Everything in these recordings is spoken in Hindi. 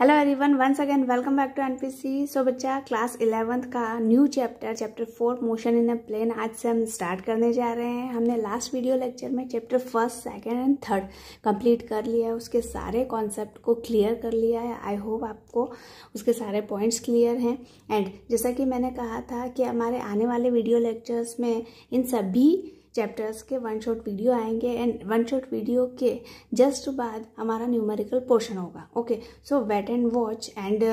Hello everyone once again welcome back to NPC so बच्चा क्लास इलेवंथ का new chapter chapter four motion in a plane आज से हम स्टार्ट करने जा रहे हैं हमने लास्ट वीडियो लेक्चर में chapter first second and third complete कर लिया है उसके सारे कॉन्सेप्ट को क्लियर कर लिया है आई होप आपको उसके सारे पॉइंट्स क्लियर हैं एंड जैसा कि मैंने कहा था कि हमारे आने वाले वीडियो लेक्चर्स में इन सभी चैप्टर्स के वन शॉट वीडियो आएंगे एंड वन शॉट वीडियो के जस्ट बाद हमारा न्यूमेरिकल पोर्शन होगा okay so wait and watch and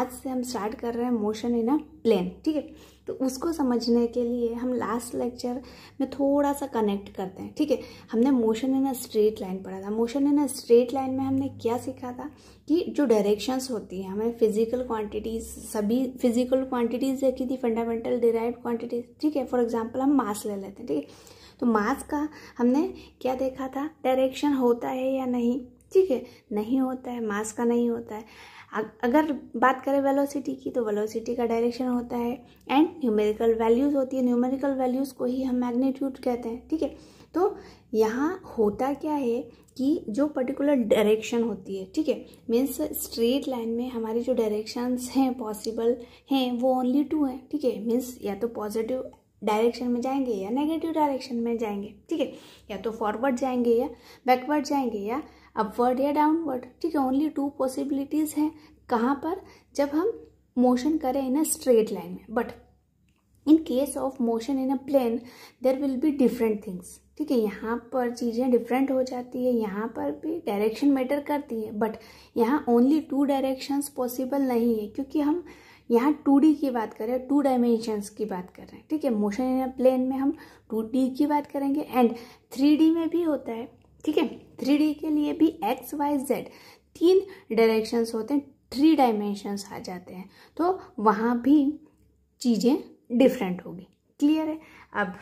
आज से हम स्टार्ट कर रहे हैं मोशन इन अ प्लेन ठीक है तो उसको समझने के लिए हम लास्ट लेक्चर में थोड़ा सा कनेक्ट करते हैं ठीक है हमने motion in a straight line पढ़ा था motion in a straight line में हमने क्या सीखा था कि जो डायरेक्शंस होती हैं हमें फिजिकल क्वांटिटीज सभी फिजिकल क्वांटिटीज देखी थी फंडामेंटल डिराइव क्वांटिटीज ठीक है फॉर एग्जाम्पल हम मास ले लेते हैं ठीक है तो मास का हमने क्या देखा था डायरेक्शन होता है या नहीं ठीक है नहीं होता है मास का नहीं होता है अगर बात करें वेलोसिटी की तो वेलोसिटी का डायरेक्शन होता है एंड न्यूमेरिकल वैल्यूज़ होती है न्यूमेरिकल वैल्यूज़ को ही हम मैग्नीट्यूड कहते हैं ठीक है तो यहाँ होता क्या है कि जो पर्टिकुलर डायरेक्शन होती है ठीक है मीन्स स्ट्रेट लाइन में हमारी जो डायरेक्शंस हैं पॉसिबल हैं वो ओनली टू हैं ठीक है मीन्स या तो पॉजिटिव डायरेक्शन में जाएंगे या नेगेटिव डायरेक्शन में जाएंगे ठीक है या तो फॉरवर्ड जाएंगे या बैकवर्ड जाएंगे या अपवर्ड या डाउनवर्ड ठीक है ओनली टू पॉसिबिलिटीज़ हैं कहाँ पर जब हम मोशन करें इन अ स्ट्रेट लाइन में but in case of motion in a plane there will be different things ठीक है यहाँ पर चीज़ें डिफरेंट हो जाती है यहाँ पर भी डायरेक्शन मैटर करती है बट यहाँ ओनली टू डायरेक्शंस पॉसिबल नहीं है क्योंकि हम यहाँ टू डी की बात कर रहे हैं टू डायमेंशंस की बात कर रहे हैं ठीक है मोशन इन अ प्लेन में हम टू डी की बात करेंगे एंड थ्री डी में भी होता है ठीक है थ्री डी के लिए भी एक्स वाई जेड तीन डायरेक्शंस होते हैं थ्री डायमेंशंस आ जाते हैं तो वहाँ भी चीज़ें डिफरेंट होगी क्लियर है अब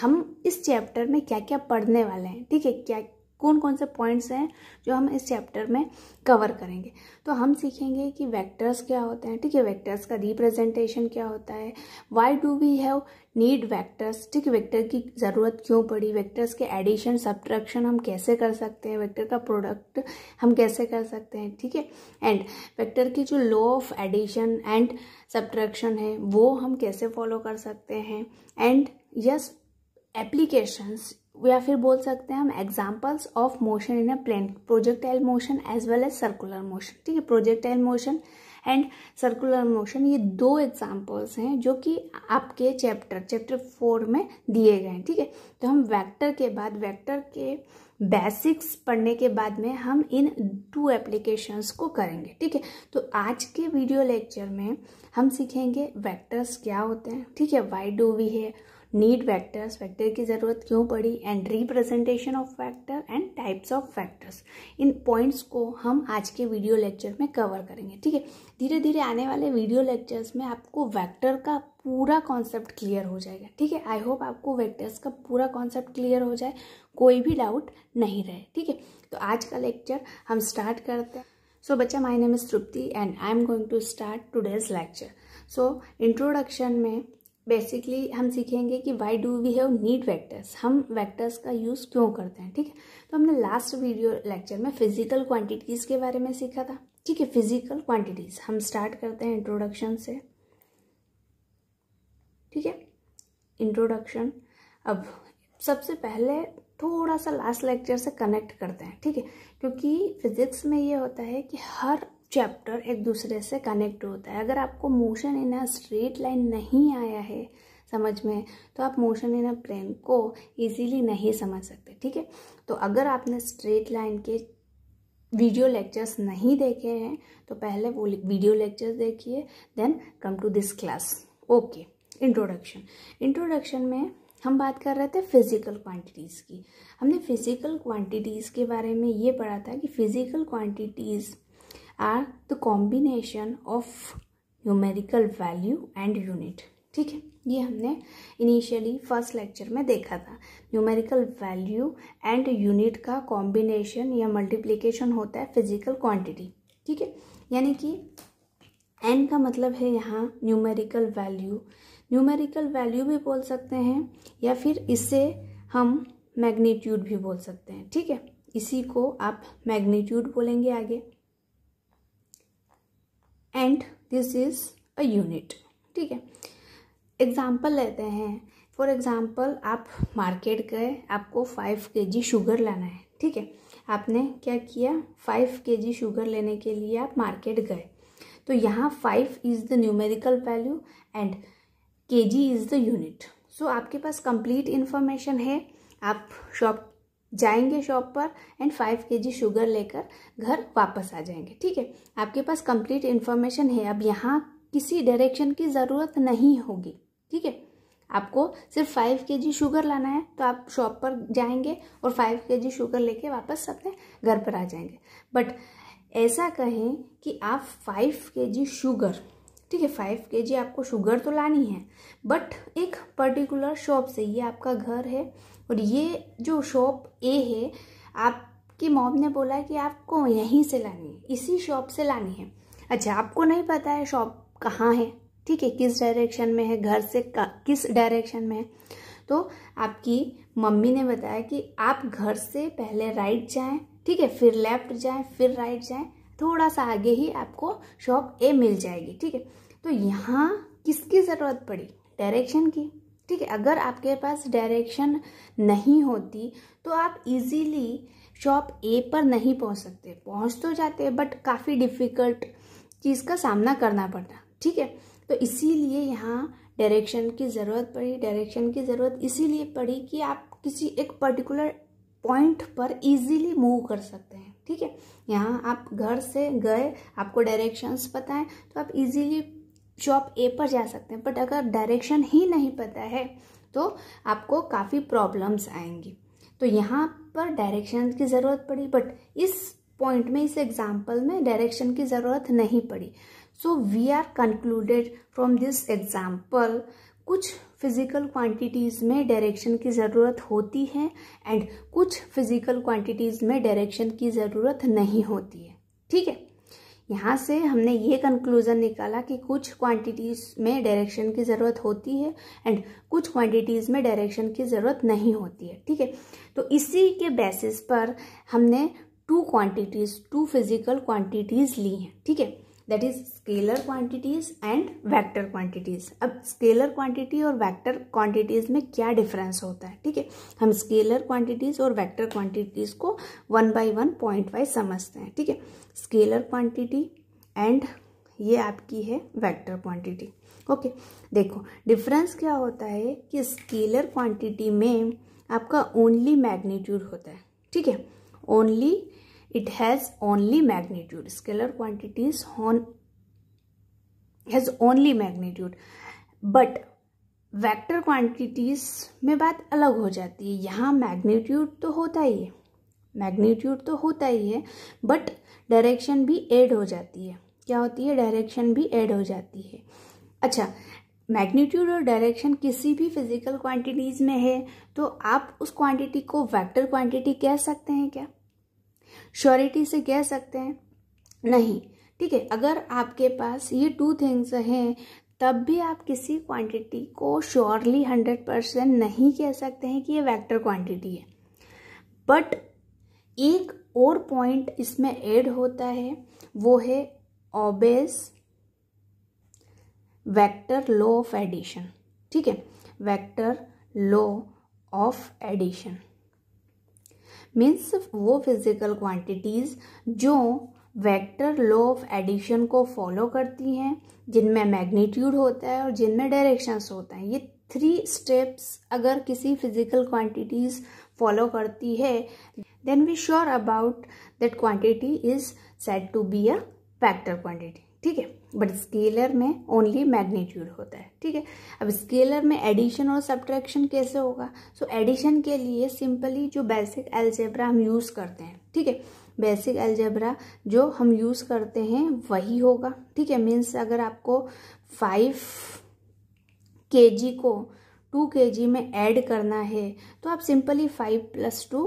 हम इस चैप्टर में क्या क्या पढ़ने वाले हैं ठीक है क्या कौन कौन से पॉइंट्स हैं जो हम इस चैप्टर में कवर करेंगे तो हम सीखेंगे कि वेक्टर्स क्या होते हैं ठीक है वेक्टर्स का रिप्रेजेंटेशन क्या होता है why do we have need vectors ठीक वेक्टर की ज़रूरत क्यों पड़ी वेक्टर्स के एडिशन सब्ट्रैक्शन हम कैसे कर सकते हैं वेक्टर का प्रोडक्ट हम कैसे कर सकते हैं ठीक है एंड वेक्टर की जो law of addition and subtraction है वो हम कैसे फॉलो कर सकते हैं एंड यस एप्लीकेशंस या फिर बोल सकते हैं हम examples of motion in a plane projectile motion as well as circular motion ठीक है projectile motion and circular motion ये दो एग्जाम्पल्स हैं जो कि आपके चैप्टर चैप्टर फोर में दिए गए हैं ठीक है तो हम वेक्टर के बाद वेक्टर के बेसिक्स पढ़ने के बाद में हम इन टू एप्लीकेशंस को करेंगे ठीक है तो आज के वीडियो लेक्चर में हम सीखेंगे वैक्टर्स क्या होते हैं ठीक है why do we have need vectors vector की ज़रूरत क्यों पड़ी and representation of vector and types of vectors इन पॉइंट्स को हम आज के वीडियो लेक्चर में कवर करेंगे ठीक है धीरे धीरे आने वाले वीडियो लेक्चर्स में आपको वैक्टर का पूरा कॉन्सेप्ट क्लियर हो जाएगा ठीक है आई होप आपको वैक्टर्स का पूरा कॉन्सेप्ट क्लियर हो जाए कोई भी डाउट नहीं रहे ठीक है तो आज का लेक्चर हम स्टार्ट करते हैं सो बच्चा my name is Tripti and I am going to start today's lecture so introduction में बेसिकली हम सीखेंगे कि why do we have need vectors हम वैक्टर्स का यूज़ क्यों करते हैं ठीक है तो हमने लास्ट वीडियो लेक्चर में फिजिकल क्वांटिटीज़ के बारे में सीखा था ठीक है फिजिकल क्वांटिटीज़ हम स्टार्ट करते हैं इंट्रोडक्शन से ठीक है इंट्रोडक्शन अब सबसे पहले थोड़ा सा लास्ट लेक्चर से कनेक्ट करते हैं ठीक है क्योंकि फिजिक्स में ये होता है कि हर चैप्टर एक दूसरे से कनेक्ट होता है अगर आपको motion in a straight line नहीं आया है समझ में तो आप मोशन इन अ प्लेन को इजीली नहीं समझ सकते ठीक है तो अगर आपने स्ट्रेट लाइन के वीडियो लेक्चर्स नहीं देखे हैं तो पहले वो वीडियो लेक्चर्स देखिए then come to this class okay introduction introduction में हम बात कर रहे थे फिज़िकल क्वांटिटीज़ की हमने फिज़िकल क्वांटिटीज़ के बारे में ये पढ़ा था कि physical quantities are the combination of numerical value and unit ठीक है ये हमने इनिशियली फर्स्ट लेक्चर में देखा था न्यूमेरिकल वैल्यू एंड यूनिट का कॉम्बिनेशन या मल्टीप्लीकेशन होता है फिजिकल क्वांटिटी ठीक है यानी कि एन का मतलब है यहाँ न्यूमेरिकल वैल्यू न्यूमेरिकल वैल्यू भी बोल सकते हैं या फिर इसे हम मैग्नीट्यूड भी बोल सकते हैं ठीक है इसी को आप मैग्नीट्यूड बोलेंगे आगे and this is a unit ठीक है एग्ज़ाम्पल लेते हैं फॉर एग्ज़ाम्पल आप मार्केट गए आपको फाइव के जी शुगर लाना है ठीक है आपने क्या किया फाइव के जी शुगर लेने के लिए आप मार्केट गए तो यहाँ five is the numerical value and K G is the unit so आपके पास कंप्लीट इन्फॉर्मेशन है आप शॉप जाएंगे शॉप पर and five K ji sugar लेकर घर वापस आ जाएंगे ठीक है आपके पास कंप्लीट इन्फॉर्मेशन है अब यहाँ किसी डायरेक्शन की ज़रूरत नहीं होगी ठीक है आपको सिर्फ फाइव के जी शुगर लाना है तो आप शॉप पर जाएंगे और फाइव के जी शुगर लेके वापस अपने घर पर आ जाएंगे बट ऐसा कहें कि आप फाइव के जी शुगर ठीक है फाइव के जी आपको शुगर तो लानी है बट एक पर्टिकुलर शॉप से ये आपका घर है और ये जो शॉप ए है आपकी मॉम ने बोला कि आपको यहीं से लानी है इसी शॉप से लानी है अच्छा आपको नहीं पता है शॉप कहाँ है ठीक है किस डायरेक्शन में है घर से किस डायरेक्शन में है तो आपकी मम्मी ने बताया कि आप घर से पहले राइट जाएं ठीक है फिर लेफ्ट जाएं फिर राइट जाएं थोड़ा सा आगे ही आपको शॉप ए मिल जाएगी ठीक है तो यहाँ किसकी ज़रूरत पड़ी डायरेक्शन की ठीक है अगर आपके पास डायरेक्शन नहीं होती तो आप इजीली शॉप ए पर नहीं पहुंच सकते पहुंच तो जाते बट काफ़ी डिफ़िकल्ट चीज़ का सामना करना पड़ता ठीक है तो इसीलिए यहाँ डायरेक्शन की ज़रूरत पड़ी डायरेक्शन की ज़रूरत इसीलिए पड़ी कि आप किसी एक पर्टिकुलर पॉइंट पर इजीली मूव कर सकते हैं ठीक है यहाँ आप घर से गए आपको डायरेक्शंस पता है तो आप इजीली जॉब ए पर जा सकते हैं बट अगर डायरेक्शन ही नहीं पता है तो आपको काफ़ी प्रॉब्लम्स आएंगी तो यहाँ पर डायरेक्शन की ज़रूरत पड़ी बट इस पॉइंट में इस एग्जाम्पल में डायरेक्शन की ज़रूरत नहीं पड़ी so we are concluded from this example कुछ फिजिकल क्वांटिटीज़ में डायरेक्शन की ज़रूरत होती है एंड कुछ फिजिकल क्वांटिटीज़ में डायरेक्शन की ज़रूरत नहीं होती है ठीक है यहाँ से हमने ये कंक्लूज़न निकाला कि कुछ क्वांटिटीज़ में डायरेक्शन की ज़रूरत होती है एंड कुछ क्वांटिटीज़ में डायरेक्शन की ज़रूरत नहीं होती है ठीक है तो इसी के बेसिस पर हमने two quantities two physical quantities ली हैं ठीक है that is scalar quantities and vector quantities अब स्केलर क्वांटिटी और वेक्टर क्वांटिटीज में क्या डिफरेंस होता है ठीक है हम स्केलर क्वांटिटीज और वेक्टर क्वांटिटीज को one by one point wise समझते हैं ठीक है स्केलर क्वांटिटी एंड ये आपकी है वेक्टर क्वांटिटी ओके देखो डिफरेंस क्या होता है कि स्केलर क्वांटिटी में आपका ओनली मैग्नीट्यूड होता है ठीक है only it has only magnitude scalar quantities on has only magnitude but vector quantities में बात अलग हो जाती है यहाँ मैग्नीट्यूड तो होता ही है मैग्नीट्यूड तो होता ही है बट डायरेक्शन भी ऐड हो जाती है क्या होती है डायरेक्शन भी ऐड हो जाती है अच्छा मैग्नीट्यूड और डायरेक्शन किसी भी फिजिकल क्वांटिटीज़ में है तो आप उस क्वांटिटी को वैक्टर क्वांटिटी कह सकते हैं क्या श्योरिटी से कह सकते हैं नहीं ठीक है अगर आपके पास ये टू थिंग्स हैं तब भी आप किसी क्वांटिटी को श्योरली हंड्रेड परसेंट नहीं कह सकते हैं कि ये वेक्टर क्वांटिटी है बट एक और पॉइंट इसमें ऐड होता है वो है obeys vector law of addition ठीक है vector law of addition means वो फिजिकल क्वांटिटीज़ जो वेक्टर लॉ ऑफ एडिशन को फॉलो करती हैं जिनमें मैग्नीट्यूड होता है और जिनमें डायरेक्शंस होता है ये थ्री स्टेप्स अगर किसी फिजिकल क्वांटिटीज़ फॉलो करती है then we sure about that quantity is said to be a vector quantity ठीक है बट स्केलर में ओनली मैग्नीट्यूड होता है ठीक है अब स्केलर में एडिशन और सब्ट्रैक्शन कैसे होगा सो so, एडिशन के लिए सिंपली जो बेसिक एल्जेब्रा हम यूज़ करते हैं ठीक है बेसिक एल्जेब्रा जो हम यूज़ करते हैं वही होगा ठीक है मीन्स अगर आपको फाइव के जी को टू के जी में एड करना है तो आप सिंपली फाइव प्लस टू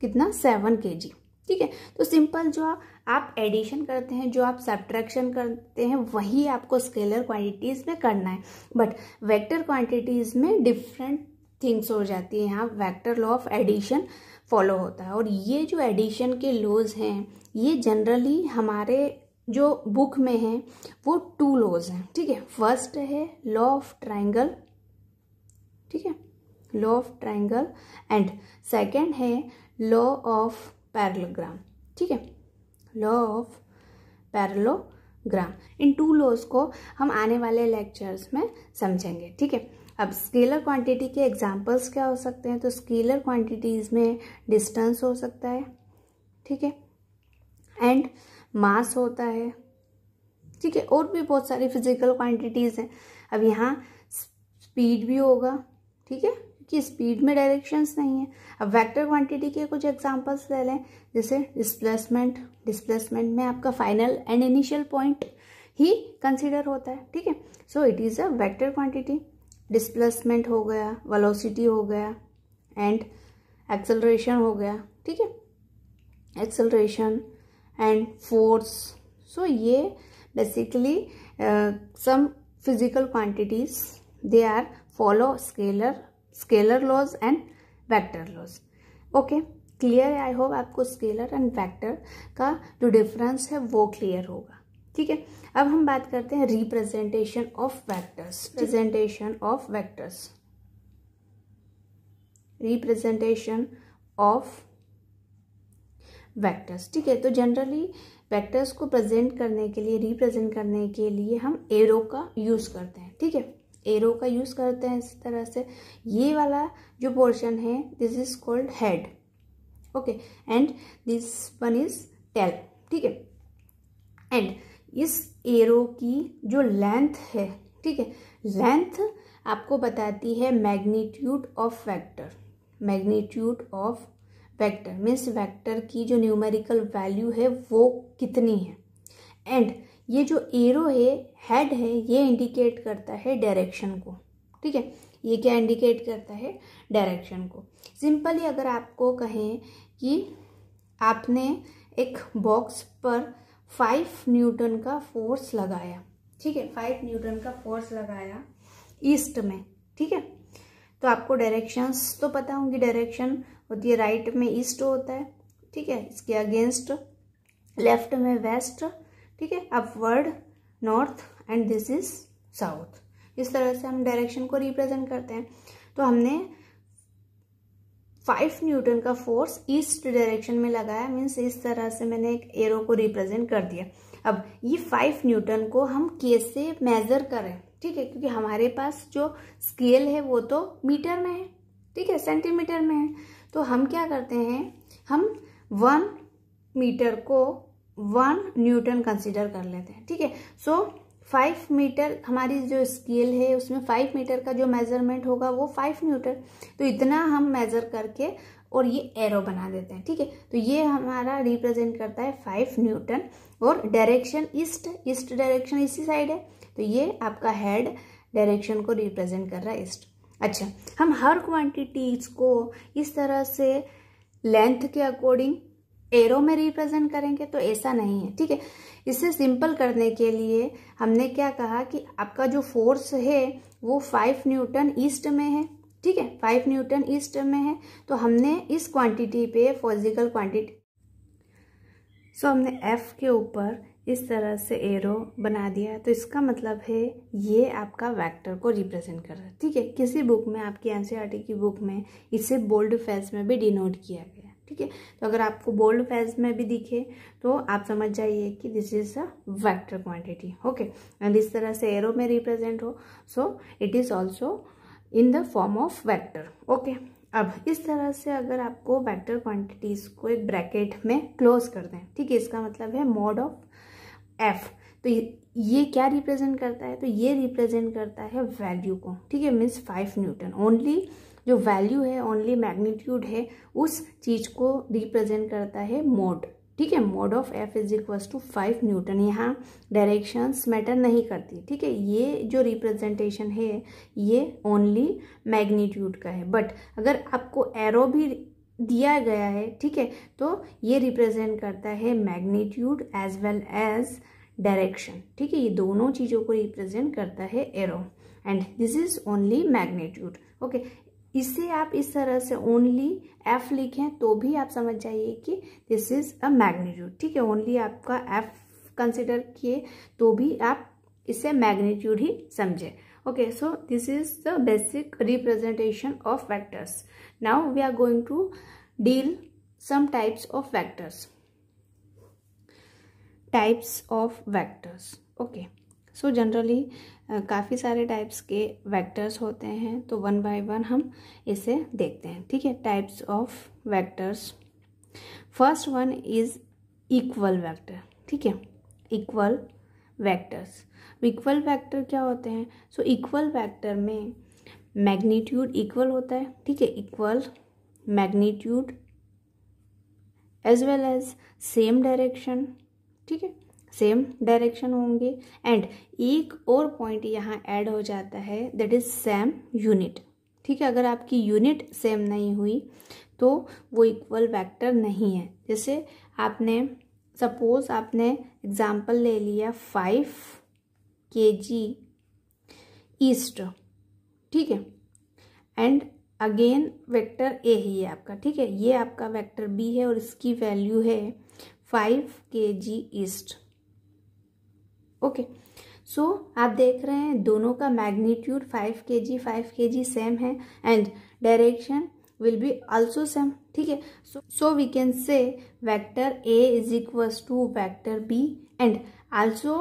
कितना सेवन के जी ठीक है तो सिंपल जो आप आप एडिशन करते हैं जो आप सब्ट्रैक्शन करते हैं वही आपको स्केलर क्वांटिटीज़ में करना है बट वेक्टर क्वांटिटीज़ में डिफरेंट थिंग्स हो जाती है यहाँ vector law of addition follow होता है और ये जो एडिशन के लॉज हैं ये जनरली हमारे जो बुक में हैं वो टू लॉज हैं ठीक है फर्स्ट है लॉ ऑफ ट्राइंगल ठीक है law of triangle and second है लॉ ऑफ पैरलोग्राम ठीक है लॉ ऑफ पैरलोग्राम इन टू लॉज को हम आने वाले लेक्चर्स में समझेंगे ठीक है अब स्केलर क्वांटिटी के एग्जांपल्स क्या हो सकते हैं तो स्केलर क्वांटिटीज में डिस्टेंस हो सकता है ठीक है एंड मास होता है ठीक है और भी बहुत सारी फिजिकल क्वांटिटीज़ हैं अब यहाँ स्पीड भी होगा ठीक है कि स्पीड में डायरेक्शंस नहीं है अब वेक्टर क्वांटिटी के कुछ एग्जांपल्स ले लें जैसे डिस्प्लेसमेंट डिस्प्लेसमेंट में आपका फाइनल एंड इनिशियल पॉइंट ही कंसिडर होता है ठीक है so it is a vector quantity displacement हो गया वेलोसिटी हो गया एंड एक्सलरेशन हो गया ठीक है एक्सलरेशन एंड फोर्स सो ये basically some physical quantities they are follow scalar scalar laws and vector laws okay clear I hope आपको स्केलर एंड वैक्टर का जो डिफरेंस है वो क्लियर होगा ठीक है अब हम बात करते हैं representation of vectors presentation of vectors representation of vectors ठीक है तो जनरली वैक्टर्स को प्रेजेंट करने के लिए रिप्रेजेंट करने के लिए हम एरो का यूज़ करते हैं ठीक है एरो का यूज़ करते हैं इस तरह से ये वाला जो पोर्शन है this is called head okay and this one is tail ठीक है एंड इस एरो की जो लेंथ है ठीक है लेंथ आपको बताती है magnitude of vector magnitude of vector means vector की जो न्यूमेरिकल वैल्यू है वो कितनी है एंड ये जो एरो है हेड है ये इंडिकेट करता है डायरेक्शन को ठीक है ये क्या इंडिकेट करता है डायरेक्शन को सिंपली अगर आपको कहें कि आपने एक बॉक्स पर फाइव न्यूटन का फोर्स लगाया ठीक है फाइव न्यूटन का फोर्स लगाया ईस्ट में ठीक है तो आपको डायरेक्शंस तो पता होंगी डायरेक्शन होती है राइट में ईस्ट होता है ठीक है इसके अगेंस्ट लेफ्ट में वेस्ट ठीक है upward north and this is south इस तरह से हम डायरेक्शन को रिप्रेजेंट करते हैं तो हमने फाइव न्यूटन का फोर्स ईस्ट डायरेक्शन में लगाया मीन्स इस तरह से मैंने एक एरो को रिप्रेजेंट कर दिया अब ये फाइव न्यूटन को हम कैसे मेजर करें ठीक है क्योंकि हमारे पास जो स्केल है वो तो मीटर में है ठीक है सेंटीमीटर में है तो हम क्या करते हैं हम वन मीटर को वन न्यूटन कंसिडर कर लेते हैं ठीक है सो फाइव मीटर हमारी जो स्केल है उसमें फाइव मीटर का जो मेजरमेंट होगा वो फाइव न्यूटन तो इतना हम मेजर करके और ये एरो बना देते हैं ठीक है तो ये हमारा रिप्रेजेंट करता है फाइव न्यूटन और डायरेक्शन ईस्ट ईस्ट डायरेक्शन इसी साइड है तो ये आपका हेड डायरेक्शन को रिप्रेजेंट कर रहा है ईस्ट अच्छा हम हर क्वांटिटीज को इस तरह से लेंथ के अकॉर्डिंग एरो में रिप्रेजेंट करेंगे तो ऐसा नहीं है ठीक है इसे सिंपल करने के लिए हमने क्या कहा कि आपका जो फोर्स है वो फाइव न्यूटन ईस्ट में है ठीक है फाइव न्यूटन ईस्ट में है तो हमने इस क्वांटिटी पे फॉजिकल क्वांटिटी सो हमने एफ के ऊपर इस तरह से एरो बना दिया तो इसका मतलब है ये आपका वेक्टर को रिप्रेजेंट कर रहा है ठीक है किसी बुक में आपकी एन की बुक में इसे बोल्ड फेस में भी डिनोट किया गया ठीक है तो अगर आपको बोल्ड फेज में भी दिखे तो आप समझ जाइए कि this is a vector quantity okay and इस तरह से एरो में रिप्रेजेंट हो so it is also in the form of vector okay अब इस तरह से अगर आपको वैक्टर क्वांटिटीज को एक ब्रैकेट में क्लोज कर दें ठीक है इसका मतलब है मोड ऑफ एफ तो ये क्या रिप्रेजेंट करता है तो ये रिप्रेजेंट करता है वैल्यू को ठीक है मीन्स फाइव न्यूटन ओनली जो वैल्यू है ओनली मैग्नीट्यूड है उस चीज को रिप्रेजेंट करता है मोड ठीक है mod of F is equal to five newton यहाँ डायरेक्शंस मैटर नहीं करती ठीक है ये जो रिप्रेजेंटेशन है ये ओनली मैग्नीट्यूड का है बट अगर आपको एरो भी दिया गया है ठीक है तो ये रिप्रेजेंट करता है magnitude as well as direction ठीक है ये दोनों चीज़ों को रिप्रेजेंट करता है arrow and this is only magnitude okay इसे आप इस तरह से ओनली एफ लिखें तो भी आप समझ जाइए कि दिस इज अ मैग्नीट्यूड ठीक है ओनली आपका एफ कंसिडर किए तो भी आप इसे मैग्नीट्यूड ही समझे okay so this is the basic representation of vectors now we are going to deal some types of vectors types of vectors okay so generally काफ़ी सारे टाइप्स के वेक्टर्स होते हैं तो वन बाय वन हम इसे देखते हैं ठीक है types of vectors first one is equal vector ठीक है इक्वल वेक्टर्स इक्वल वेक्टर क्या होते हैं सो इक्वल वेक्टर में मैग्नीट्यूड इक्वल होता है ठीक है equal magnitude as well as same direction ठीक है सेम डायरेक्शन होंगे एंड एक और पॉइंट यहाँ ऐड हो जाता है दैट इज सेम यूनिट ठीक है अगर आपकी यूनिट सेम नहीं हुई तो वो इक्वल वेक्टर नहीं है जैसे आपने सपोज आपने एग्जाम्पल ले लिया फाइव के जी ईस्ट ठीक है एंड अगेन वेक्टर ए ही है आपका ठीक है ये आपका वेक्टर बी है और इसकी वैल्यू है फाइव के जी ईस्ट ओके सो आप देख रहे हैं दोनों का magnitude five K G five K G same है and direction will be also same ठीक है so we can say vector A is equals to vector B and also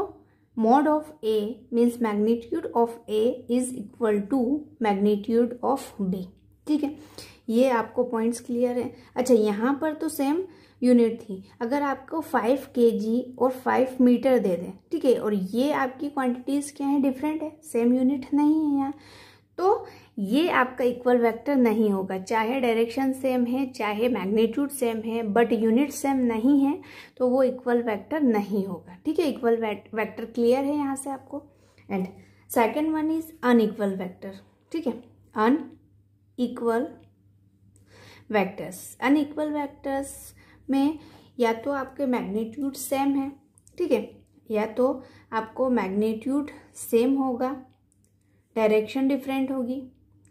mod of A means magnitude of A is equal to magnitude of B ठीक है ये आपको पॉइंट्स क्लियर है अच्छा यहाँ पर तो सेम यूनिट थी अगर आपको फाइव के जी और फाइव मीटर दे दें ठीक है और ये आपकी क्वांटिटीज़ क्या है डिफरेंट है सेम यूनिट नहीं है यहाँ तो ये आपका इक्वल वेक्टर नहीं होगा चाहे डायरेक्शन सेम है चाहे मैग्नीट्यूड सेम है बट यूनिट सेम नहीं है तो वो इक्वल वेक्टर नहीं होगा ठीक है इक्वल वेक्टर क्लियर है यहाँ से आपको and second one is unequal vector ठीक है unequal vectors unequal vectors में या तो आपके मैग्नीट्यूड सेम है ठीक है या तो आपको मैग्नीट्यूड सेम होगा डायरेक्शन डिफरेंट होगी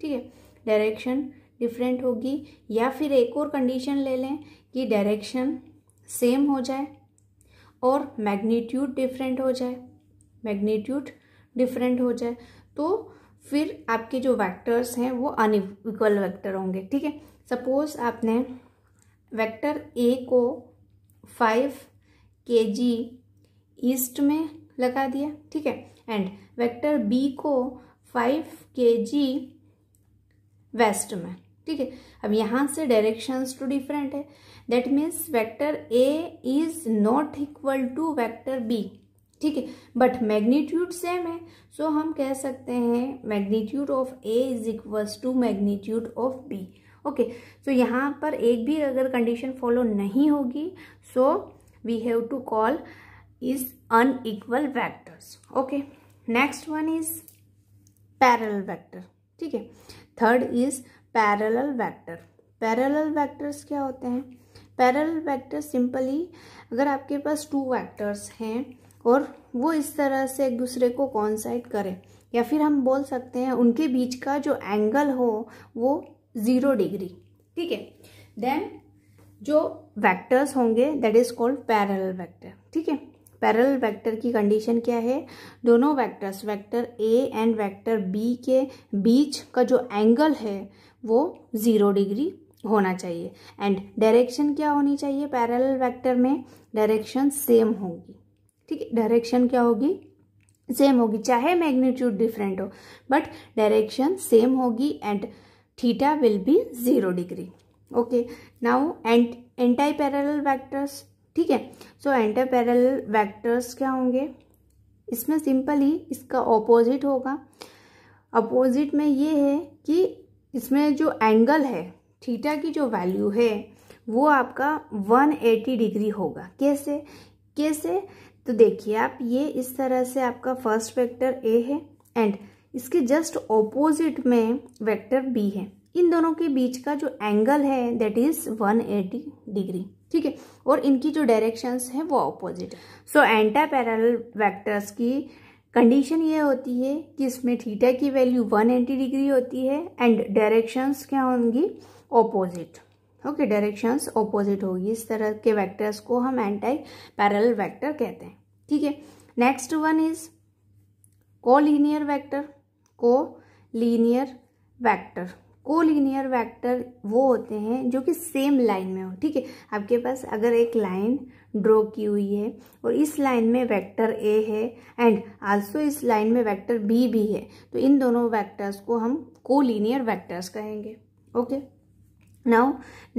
ठीक है डायरेक्शन डिफरेंट होगी या फिर एक और कंडीशन ले लें कि डायरेक्शन सेम हो जाए और मैग्नीट्यूड डिफरेंट हो जाए मैग्नीट्यूड डिफरेंट हो जाए तो फिर आपके जो वेक्टर्स हैं वो अनइक्वल वेक्टर होंगे ठीक है सपोज़ आपने वेक्टर ए को फाइव के जी ईस्ट में लगा दिया ठीक है एंड वेक्टर बी को फाइव के जी वेस्ट में ठीक है अब यहाँ से डायरेक्शंस टू डिफरेंट है that means vector A is not equal to vector B ठीक है बट मैग्नीट्यूड सेम है सो so हम कह सकते हैं magnitude of A is equals to magnitude of B okay so यहाँ पर एक भी अगर कंडीशन फॉलो नहीं होगी so we have to call is unequal vectors okay next one is parallel vector ठीक है third is parallel vector parallel vectors क्या होते हैं पैरल वैक्टर सिंपली अगर आपके पास टू वैक्टर्स हैं और वो इस तरह से एक दूसरे को कॉन्साइड करें या फिर हम बोल सकते हैं उनके बीच का जो एंगल हो वो ज़ीरो डिग्री ठीक है देन जो वेक्टर्स होंगे that is called parallel vector ठीक है पैरल वेक्टर की कंडीशन क्या है दोनों vectors vector A and vector B के बीच का जो एंगल है वो ज़ीरो डिग्री होना चाहिए एंड डायरेक्शन क्या होनी चाहिए पैरेलल वेक्टर में डायरेक्शन सेम होगी ठीक है डायरेक्शन क्या होगी सेम होगी चाहे मैग्नीट्यूड डिफरेंट हो बट डायरेक्शन सेम होगी and theta will be zero degree. Okay. Now, ant, anti-parallel vectors. ठीक है सो एंटर पैरल वैक्टर्स क्या होंगे इसमें सिंपल ही इसका ऑपोजिट होगा अपोजिट में ये है कि इसमें जो एंगल है थीटा की जो वैल्यू है वो आपका 180 डिग्री होगा कैसे कैसे तो देखिए आप ये इस तरह से आपका फर्स्ट वेक्टर ए है एंड इसके जस्ट ऑपोजिट में वेक्टर बी है इन दोनों के बीच का जो एंगल है दैट इज 180 डिग्री ठीक है और इनकी जो डायरेक्शंस है वो opposite so anti parallel vectors की कंडीशन ये होती है कि इसमें थीटा की वैल्यू 180 डिग्री होती है एंड डायरेक्शंस क्या होंगी ऑपोजिट ओके डायरेक्शंस ऑपोजिट होगी इस तरह के वैक्टर्स को हम एंटाई पैरल वैक्टर कहते हैं ठीक है next one is collinear vector collinear vector collinear vector वो होते हैं जो कि सेम लाइन में हो ठीक है आपके पास अगर एक लाइन ड्रॉ की हुई है और इस लाइन में वेक्टर ए है एंड आल्सो इस लाइन में वेक्टर बी भी है तो इन दोनों वेक्टर्स को हम को लीनियर वैक्टर्स कहेंगे okay now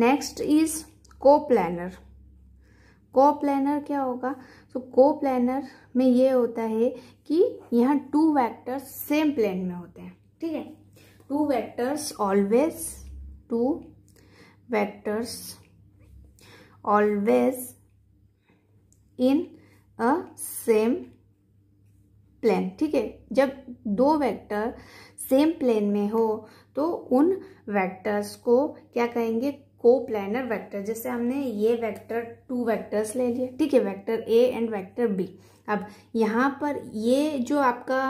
next is coplanar coplanar क्या होगा सो को प्लानर में ये होता है कि यहाँ टू वैक्टर्स सेम प्लेन में होते हैं ठीक है two vectors always two vectors always in a same plane ठीक है जब दो वेक्टर सेम प्लेन में हो तो उन वेक्टर्स को क्या कहेंगे को प्लानर वैक्टर जैसे हमने ये वैक्टर टू वैक्टर्स ले लिए ठीक है vector A and vector B अब यहाँ पर ये जो आपका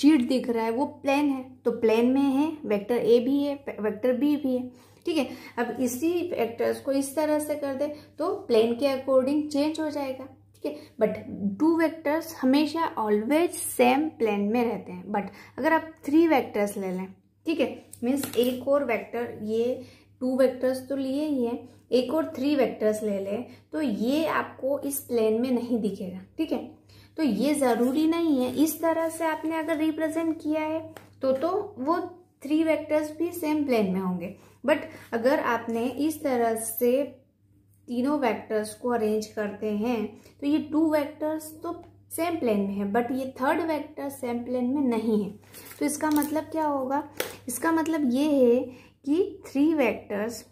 शीट दिख रहा है वो प्लेन है तो प्लेन में है वेक्टर ए भी है वेक्टर बी भी है ठीक है अब इसी वेक्टर्स को इस तरह से कर दे तो प्लेन के अकॉर्डिंग चेंज हो जाएगा ठीक है बट टू वेक्टर्स हमेशा ऑलवेज सेम प्लेन में रहते हैं बट अगर आप थ्री वेक्टर्स ले लें ठीक है मीन्स एक और वेक्टर ये टू वेक्टर्स तो लिए ही हैं एक और थ्री वेक्टर्स ले लें तो ये आपको इस प्लेन में नहीं दिखेगा ठीक है तो ये ज़रूरी नहीं है इस तरह से आपने अगर रिप्रेजेंट किया है तो तो वो थ्री वेक्टर्स भी सेम प्लेन में होंगे बट अगर आपने इस तरह से तीनों वेक्टर्स को अरेंज करते हैं तो ये टू वेक्टर्स तो सेम प्लेन में है बट ये थर्ड वेक्टर सेम प्लेन में नहीं है तो इसका मतलब क्या होगा इसका मतलब ये है कि three vectors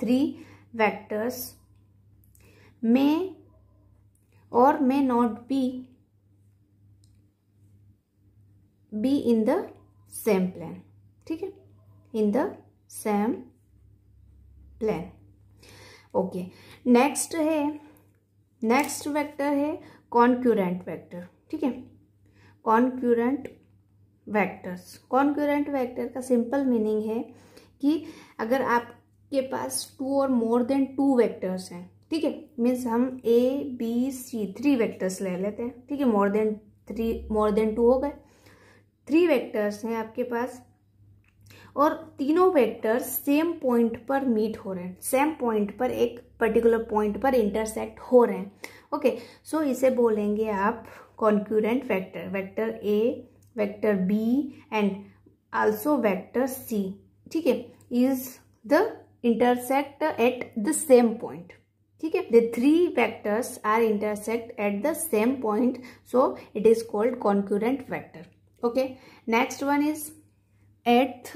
three vectors may or may not be be in the same plane ठीक है in the same plane okay next है नेक्स्ट वेक्टर है कॉन्क्यूरेंट वेक्टर ठीक है कॉन्क्यूरेंट वेक्टर्स कॉन्क्यूरेंट वेक्टर का सिंपल मीनिंग है कि अगर आपके पास टू और मोर देन टू वेक्टर्स हैं ठीक है मीन्स हम A B C three vectors ले लेते हैं ठीक है more than three more than two हो गए थ्री वेक्टर्स हैं आपके पास और तीनों वेक्टर्स सेम पॉइंट पर मीट हो रहे हैं सेम पॉइंट पर एक पर्टिकुलर पॉइंट पर इंटरसेक्ट हो रहे हैं ओके सो so इसे बोलेंगे आप concurrent vector vector A vector B and also vector C ठीक है is the intersect at the same point ठीक है the three vectors are intersect at the same point so it is called concurrent vector okay next one is at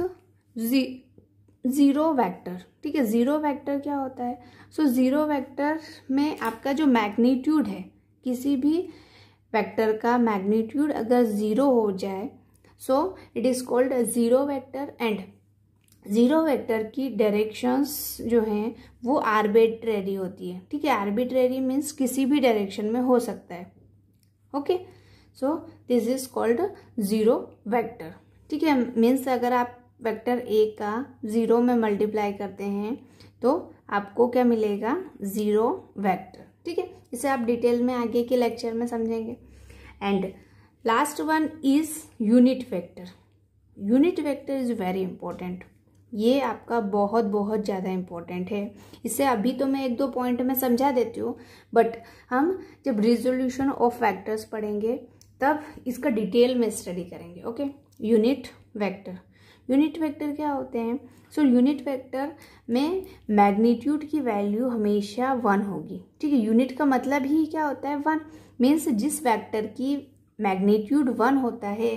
zero vector ठीक है ज़ीरो वैक्टर क्या होता है सो ज़ीरो वैक्टर में आपका जो मैग्नीट्यूड है किसी भी वैक्टर का मैग्नीट्यूड अगर ज़ीरो हो जाए so it is called zero vector and zero vector की डायरेक्शंस जो हैं वो आर्बिट्रेरी होती है ठीक है आर्बिट्रेरी मीन्स किसी भी डायरेक्शन में हो सकता है okay so this is called zero vector ठीक है मीन्स अगर आप वेक्टर ए का ज़ीरो में मल्टीप्लाई करते हैं तो आपको क्या मिलेगा ज़ीरो वेक्टर ठीक है इसे आप डिटेल में आगे के लेक्चर में समझेंगे and last one is unit vector unit vector is very important ये आपका बहुत बहुत ज़्यादा इम्पोर्टेंट है इसे अभी तो मैं एक दो पॉइंट में समझा देती हूँ बट हम जब रिजोल्यूशन ऑफ फैक्टर्स पढ़ेंगे तब इसका डिटेल में स्टडी करेंगे okay unit vector unit vector क्या होते हैं सो यूनिट वेक्टर में मैग्नीट्यूड की वैल्यू हमेशा वन होगी ठीक है यूनिट का मतलब ही क्या होता है वन मीन्स जिस वैक्टर की मैग्नीट्यूड वन होता है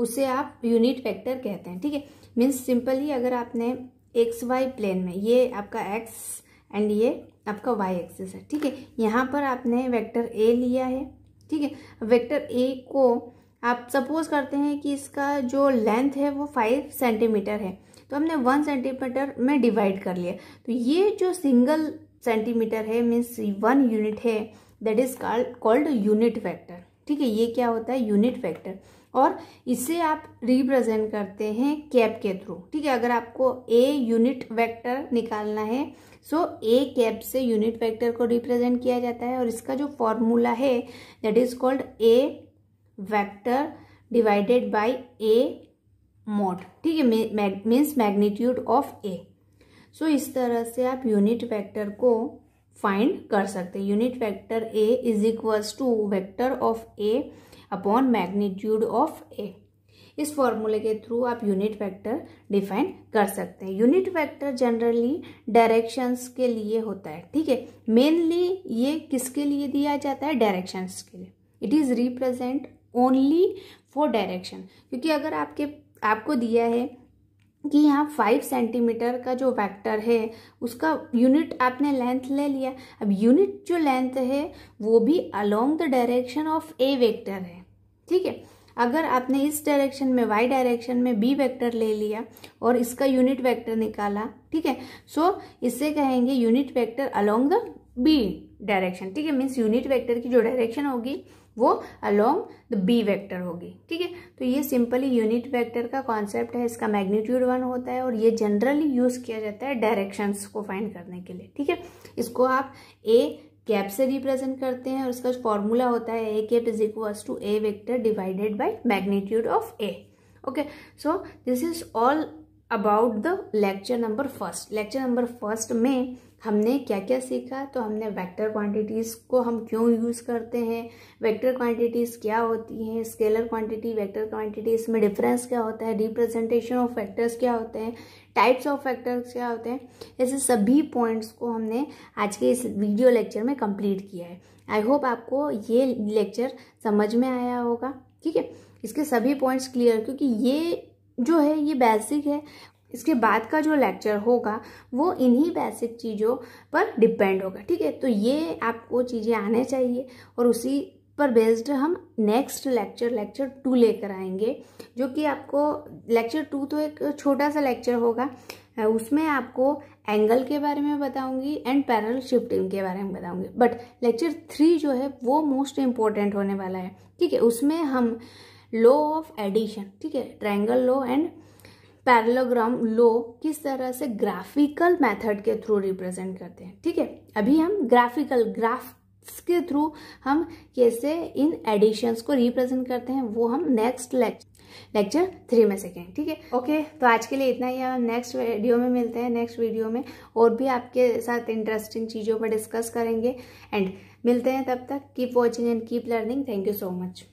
उसे आप यूनिट वेक्टर कहते हैं ठीक है मीन्स सिंपली अगर आपने एक्स वाई प्लेन में ये आपका एक्स एंड ये आपका वाई एक्सिस है ठीक है यहाँ पर आपने वेक्टर ए लिया है ठीक है वेक्टर ए को आप सपोज करते हैं कि इसका जो लेंथ है वो फाइव सेंटीमीटर है तो हमने वन सेंटीमीटर में डिवाइड कर लिया तो ये जो सिंगल सेंटीमीटर है मीन्स वन यूनिट है that is called called unit vector ठीक है ये क्या होता है यूनिट वेक्टर और इसे आप रिप्रेजेंट करते हैं कैप के थ्रू ठीक है अगर आपको ए यूनिट वेक्टर निकालना है सो ए कैप से यूनिट वेक्टर को रिप्रेजेंट किया जाता है और इसका जो फॉर्मूला है that is called A vector divided by A mod ठीक है means magnitude of A so इस तरह से आप यूनिट वैक्टर को फाइंड कर सकते हैं unit vector A is equals to vector of A upon magnitude of A इस फॉर्मूले के थ्रू आप यूनिट वेक्टर डिफाइन कर सकते हैं यूनिट वेक्टर जनरली डायरेक्शंस के लिए होता है ठीक है मेनली ये किसके लिए दिया जाता है डायरेक्शंस के लिए it is represent only for direction क्योंकि अगर आपके आपको दिया है कि यहाँ फाइव सेंटीमीटर का जो वेक्टर है उसका यूनिट आपने लेंथ ले लिया अब यूनिट जो लेंथ है वो भी along the direction of A vector है ठीक है अगर आपने इस डायरेक्शन में वाई डायरेक्शन में बी वेक्टर ले लिया और इसका यूनिट वेक्टर निकाला ठीक है सो इससे कहेंगे unit vector along the B direction ठीक है मीन्स यूनिट वैक्टर की जो डायरेक्शन होगी वो अलोंग द बी वेक्टर होगी ठीक है तो ये सिंपली यूनिट वेक्टर का कॉन्सेप्ट है इसका मैग्नीट्यूड वन होता है और ये जनरली यूज़ किया जाता है डायरेक्शंस को फाइंड करने के लिए ठीक है इसको आप ए कैप से रिप्रेजेंट करते हैं और इसका फॉर्मूला होता है A cap is equals to A vector divided by magnitude of A okay so this is all about the lecture number first lecture number first में हमने क्या क्या सीखा तो हमने वेक्टर क्वांटिटीज़ को हम क्यों यूज़ करते हैं वेक्टर क्वांटिटीज़ क्या होती हैं स्केलर क्वांटिटी वेक्टर क्वांटिटी इसमें डिफरेंस क्या होता है रिप्रेजेंटेशन ऑफ फैक्टर्स क्या होते हैं टाइप्स ऑफ फैक्टर्स क्या होते हैं ऐसे सभी पॉइंट्स को हमने आज के इस वीडियो लेक्चर में कंप्लीट किया है आई होप आपको ये लेक्चर समझ में आया होगा ठीक है इसके सभी पॉइंट्स क्लियर क्योंकि ये जो है ये बेसिक है इसके बाद का जो लेक्चर होगा वो इन्हीं बेसिक चीज़ों पर डिपेंड होगा ठीक है तो ये आपको चीज़ें आने चाहिए और उसी पर बेस्ड हम नेक्स्ट लेक्चर लेक्चर टू लेकर आएंगे जो कि आपको लेक्चर टू तो एक छोटा सा लेक्चर होगा उसमें आपको एंगल के बारे में बताऊंगी एंड पैरल शिफ्टिंग के बारे में बताऊंगी बट लेक्चर थ्री जो है वो मोस्ट इम्पोर्टेंट होने वाला है ठीक है उसमें हम लॉ ऑफ एडिशन ठीक है triangle law and parallelogram law किस तरह से ग्राफिकल मेथड के थ्रू रिप्रेजेंट करते हैं ठीक है अभी हम ग्राफिकल ग्राफ के थ्रू हम कैसे इन एडिशंस को रिप्रेजेंट करते हैं वो हम नेक्स्ट लेक्चर लेक्चर थ्री में सेकेंड ठीक है ओके तो आज के लिए इतना ही हम नेक्स्ट वीडियो में मिलते हैं नेक्स्ट वीडियो में और भी आपके साथ इंटरेस्टिंग चीज़ों पर डिस्कस करेंगे एंड मिलते हैं तब तक keep watching and keep learning thank you so much